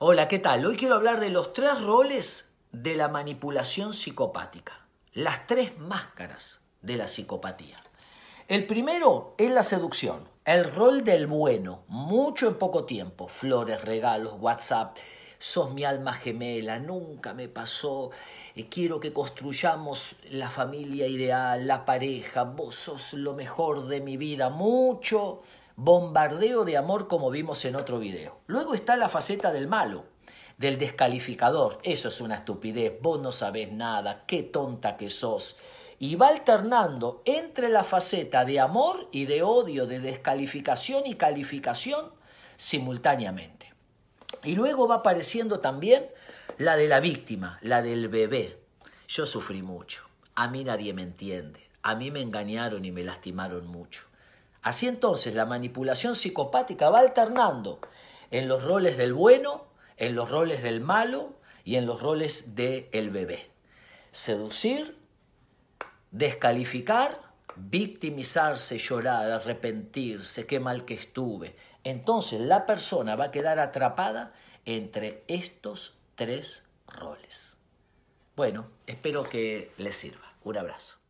Hola, ¿qué tal? Hoy quiero hablar de los tres roles de la manipulación psicopática, las tres máscaras de la psicopatía. El primero es la seducción, el rol del bueno, mucho en poco tiempo, flores, regalos, WhatsApp, sos mi alma gemela, nunca me pasó, eh, quiero que construyamos la familia ideal, la pareja, vos sos lo mejor de mi vida, mucho bombardeo de amor como vimos en otro video. Luego está la faceta del malo, del descalificador. Eso es una estupidez, vos no sabés nada, qué tonta que sos. Y va alternando entre la faceta de amor y de odio, de descalificación y calificación simultáneamente. Y luego va apareciendo también la de la víctima, la del bebé. Yo sufrí mucho, a mí nadie me entiende, a mí me engañaron y me lastimaron mucho. Así entonces, la manipulación psicopática va alternando en los roles del bueno, en los roles del malo y en los roles del bebé. Seducir, descalificar, victimizarse, llorar, arrepentirse, qué mal que estuve. Entonces la persona va a quedar atrapada entre estos tres roles. Bueno, espero que les sirva. Un abrazo.